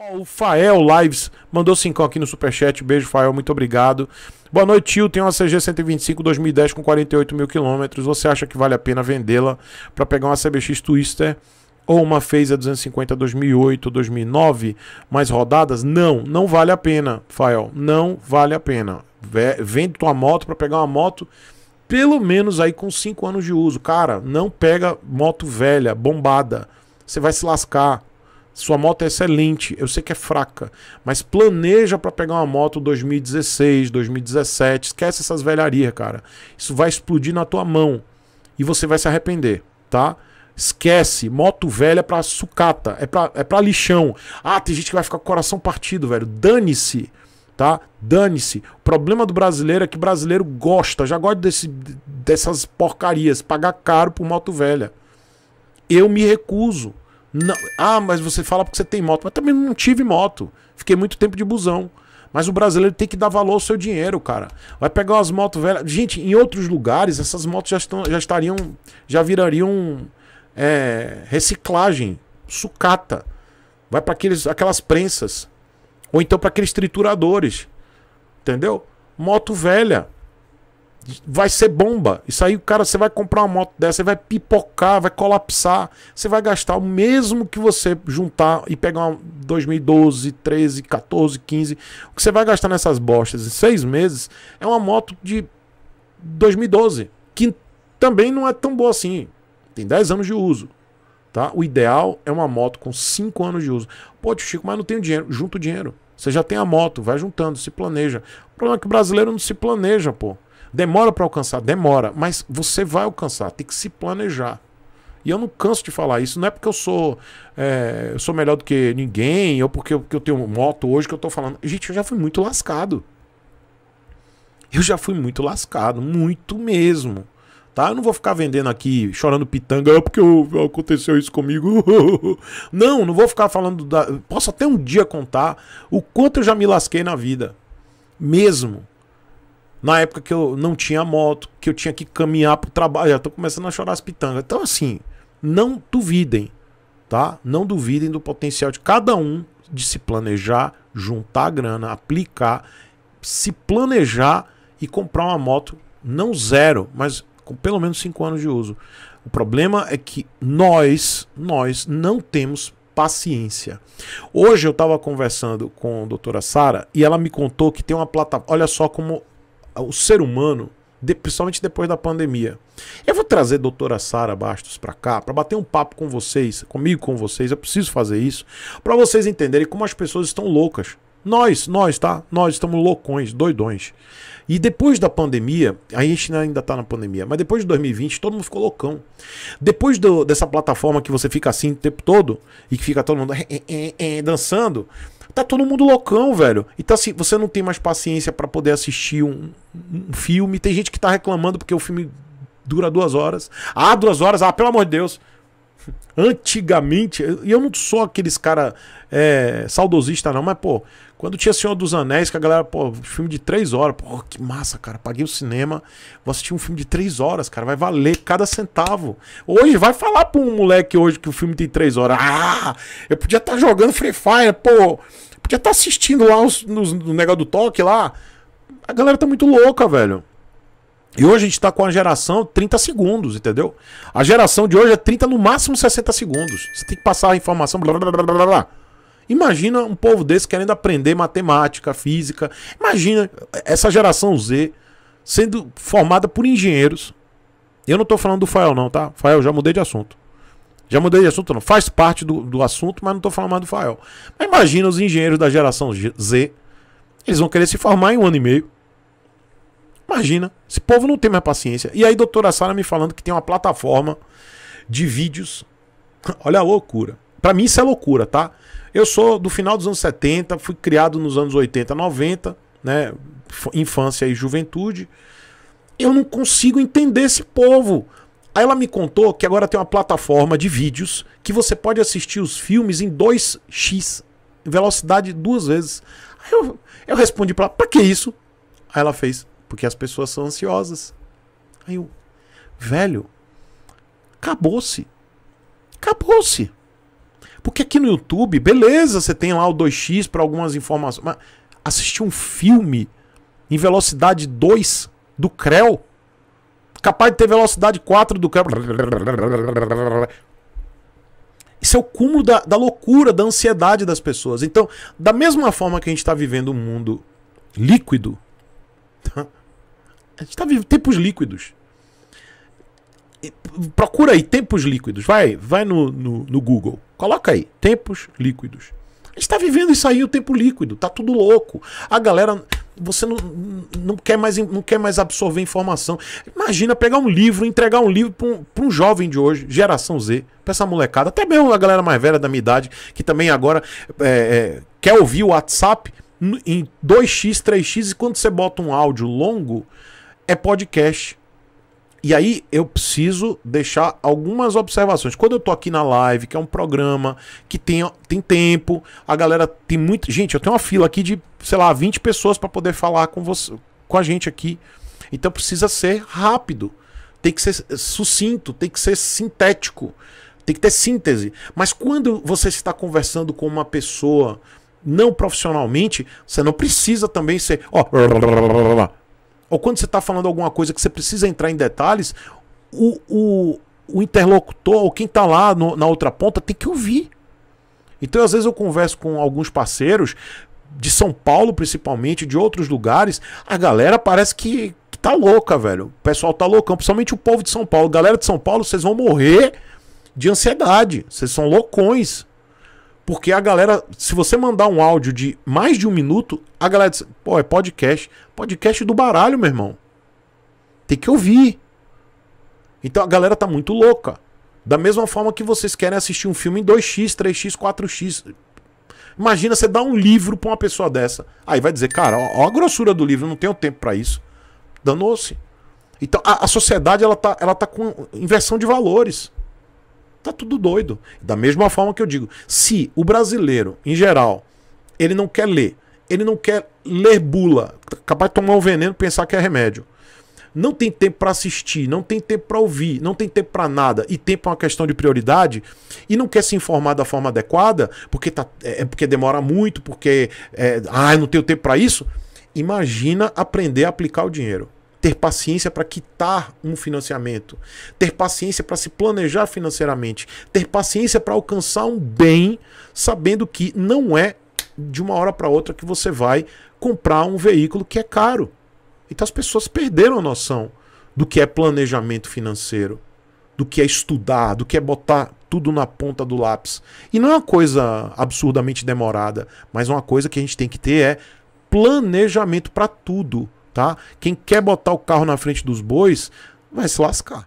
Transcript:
Oh, o Fael Lives mandou 5 aqui no Superchat. Beijo, Fael. Muito obrigado. Boa noite, tio. Tem uma CG 125 2010 com 48 mil quilômetros. Você acha que vale a pena vendê-la para pegar uma CBX Twister ou uma Phaser 250 2008, 2009 mais rodadas? Não, não vale a pena, Fael. Não vale a pena. Vende tua moto para pegar uma moto pelo menos aí com 5 anos de uso. Cara, não pega moto velha, bombada. Você vai se lascar. Sua moto é excelente, eu sei que é fraca, mas planeja para pegar uma moto 2016, 2017, esquece essas velharias, cara. Isso vai explodir na tua mão e você vai se arrepender, tá? Esquece, moto velha é pra sucata, é pra, é pra lixão. Ah, tem gente que vai ficar com o coração partido, velho. Dane-se, tá? Dane-se. O problema do brasileiro é que brasileiro gosta, já gosta desse, dessas porcarias, pagar caro por moto velha. Eu me recuso. Não, ah, mas você fala porque você tem moto. Mas também não tive moto. Fiquei muito tempo de busão. Mas o brasileiro tem que dar valor ao seu dinheiro, cara. Vai pegar umas motos velhas. Gente, em outros lugares, essas motos já, estão, já estariam. Já virariam é, reciclagem, sucata. Vai para aquelas prensas. Ou então para aqueles trituradores. Entendeu? Moto velha vai ser bomba. Isso aí, o cara, você vai comprar uma moto dessa, vai pipocar, vai colapsar. Você vai gastar o mesmo que você juntar e pegar uma 2012, 13, 14, 15. O que você vai gastar nessas bostas em seis meses é uma moto de 2012, que também não é tão boa assim. Tem 10 anos de uso. Tá? O ideal é uma moto com 5 anos de uso. Pô, tio Chico, mas não tenho dinheiro. Junta o dinheiro. Você já tem a moto, vai juntando, se planeja. O problema é que o brasileiro não se planeja, pô. Demora para alcançar? Demora, mas você vai alcançar, tem que se planejar. E eu não canso de falar isso. Não é porque eu sou, é, eu sou melhor do que ninguém, ou porque, porque eu tenho moto hoje que eu tô falando. Gente, eu já fui muito lascado. Eu já fui muito lascado, muito mesmo. Tá? Eu não vou ficar vendendo aqui, chorando pitanga, ah, porque aconteceu isso comigo. não, não vou ficar falando. Da... Posso até um dia contar o quanto eu já me lasquei na vida. Mesmo. Na época que eu não tinha moto, que eu tinha que caminhar pro trabalho. Já tô começando a chorar as pitangas. Então, assim, não duvidem, tá? Não duvidem do potencial de cada um de se planejar, juntar a grana, aplicar, se planejar e comprar uma moto, não zero, mas com pelo menos cinco anos de uso. O problema é que nós, nós não temos paciência. Hoje eu estava conversando com a doutora Sara e ela me contou que tem uma plataforma. Olha só como o ser humano, de, principalmente depois da pandemia. Eu vou trazer a doutora Sara Bastos para cá, para bater um papo com vocês, comigo, com vocês. Eu preciso fazer isso, para vocês entenderem como as pessoas estão loucas. Nós, nós, tá? Nós estamos loucões, doidões. E depois da pandemia, a gente ainda tá na pandemia, mas depois de 2020 todo mundo ficou loucão. Depois do, dessa plataforma que você fica assim o tempo todo e que fica todo mundo eh, eh, eh, dançando, Tá todo mundo loucão, velho. Então, assim, você não tem mais paciência para poder assistir um, um, filme. Tem gente que tá reclamando porque o filme dura duas horas. Ah, duas horas, ah, pelo amor de Deus. Antigamente, e eu não sou aqueles cara é, saudosista, não, mas, pô, quando tinha Senhor dos Anéis, que a galera, pô, filme de três horas, pô, que massa, cara. Paguei o cinema, vou assistir um filme de três horas, cara. Vai valer cada centavo. Hoje, vai falar pra um moleque hoje que o filme tem três horas. Ah, eu podia estar tá jogando Free Fire, pô. Podia estar tá assistindo lá os, nos, no negócio do toque lá. A galera tá muito louca, velho. E hoje a gente tá com a geração 30 segundos, entendeu? A geração de hoje é 30, no máximo 60 segundos. Você tem que passar a informação. Blá, blá, blá, blá, blá. Imagina um povo desse querendo aprender matemática, física. Imagina essa geração Z sendo formada por engenheiros. Eu não estou falando do Fael, não, tá? Fael, já mudei de assunto. Já mudei de assunto, não. Faz parte do, do assunto, mas não estou falando mais do Fael. Mas imagina os engenheiros da geração Z. Eles vão querer se formar em um ano e meio. Imagina. Esse povo não tem mais paciência. E aí, doutora Sara me falando que tem uma plataforma de vídeos. Olha a loucura. Para mim isso é loucura, tá? Eu sou do final dos anos 70, fui criado nos anos 80, 90, né? Infância e juventude. Eu não consigo entender esse povo. Aí ela me contou que agora tem uma plataforma de vídeos que você pode assistir os filmes em 2x, velocidade duas vezes. Aí eu, eu respondi para ela, pra que isso? Aí ela fez, porque as pessoas são ansiosas. Aí eu, velho, acabou-se. Acabou-se. Porque aqui no YouTube, beleza, você tem lá o 2x para algumas informações, mas assistir um filme em velocidade 2 do Creu, capaz de ter velocidade 4 do Creu. Isso é o cúmulo da, da loucura, da ansiedade das pessoas. Então, da mesma forma que a gente está vivendo um mundo líquido, a gente está vivendo tempos líquidos procura aí tempos líquidos, vai, vai no, no, no Google, coloca aí tempos líquidos. A gente está vivendo isso aí, o tempo líquido, tá tudo louco. A galera, você não, não, quer, mais, não quer mais absorver informação. Imagina pegar um livro, entregar um livro para um, um jovem de hoje, geração Z, para essa molecada, até mesmo a galera mais velha da minha idade, que também agora é, é, quer ouvir o WhatsApp em 2x, 3x, e quando você bota um áudio longo, é podcast. E aí eu preciso deixar algumas observações. Quando eu tô aqui na live, que é um programa que tem, tem tempo, a galera tem muito. Gente, eu tenho uma fila aqui de, sei lá, 20 pessoas para poder falar com você, com a gente aqui. Então precisa ser rápido. Tem que ser sucinto, tem que ser sintético, tem que ter síntese. Mas quando você está conversando com uma pessoa não profissionalmente, você não precisa também ser, ó, ou quando você está falando alguma coisa que você precisa entrar em detalhes, o, o, o interlocutor, ou quem está lá no, na outra ponta, tem que ouvir. Então, às vezes, eu converso com alguns parceiros, de São Paulo principalmente, de outros lugares, a galera parece que, que tá louca, velho. O pessoal tá loucão, principalmente o povo de São Paulo. Galera de São Paulo, vocês vão morrer de ansiedade. Vocês são loucões. Porque a galera, se você mandar um áudio de mais de um minuto, a galera diz: pô, é podcast. Podcast do baralho, meu irmão. Tem que ouvir. Então a galera tá muito louca. Da mesma forma que vocês querem assistir um filme em 2x, 3x, 4x. Imagina você dar um livro pra uma pessoa dessa. Aí vai dizer, cara, ó, ó a grossura do livro, não tenho tempo para isso. Danou-se. Então a, a, sociedade ela tá, ela tá com inversão de valores. Tá tudo doido. Da mesma forma que eu digo, se o brasileiro, em geral, ele não quer ler, ele não quer ler bula, capaz de tomar um veneno e pensar que é remédio. Não tem tempo para assistir, não tem tempo para ouvir, não tem tempo para nada, e tempo é uma questão de prioridade, e não quer se informar da forma adequada, porque, tá, é, é porque demora muito, porque é, ah, não tenho tempo para isso. Imagina aprender a aplicar o dinheiro ter paciência para quitar um financiamento, ter paciência para se planejar financeiramente, ter paciência para alcançar um bem, sabendo que não é de uma hora para outra que você vai comprar um veículo que é caro. Então as pessoas perderam a noção do que é planejamento financeiro, do que é estudar, do que é botar tudo na ponta do lápis. E não é uma coisa absurdamente demorada, mas uma coisa que a gente tem que ter é planejamento para tudo tá? Quem quer botar o carro na frente dos bois vai se lascar.